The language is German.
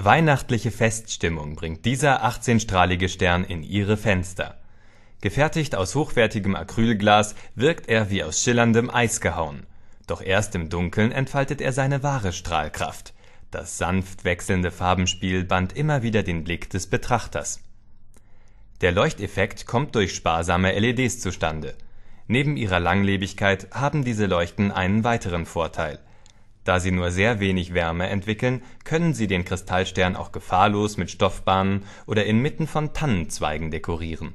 Weihnachtliche Feststimmung bringt dieser 18-strahlige Stern in Ihre Fenster. Gefertigt aus hochwertigem Acrylglas wirkt er wie aus schillerndem Eis gehauen. Doch erst im Dunkeln entfaltet er seine wahre Strahlkraft. Das sanft wechselnde Farbenspiel band immer wieder den Blick des Betrachters. Der Leuchteffekt kommt durch sparsame LEDs zustande. Neben ihrer Langlebigkeit haben diese Leuchten einen weiteren Vorteil. Da sie nur sehr wenig Wärme entwickeln, können sie den Kristallstern auch gefahrlos mit Stoffbahnen oder inmitten von Tannenzweigen dekorieren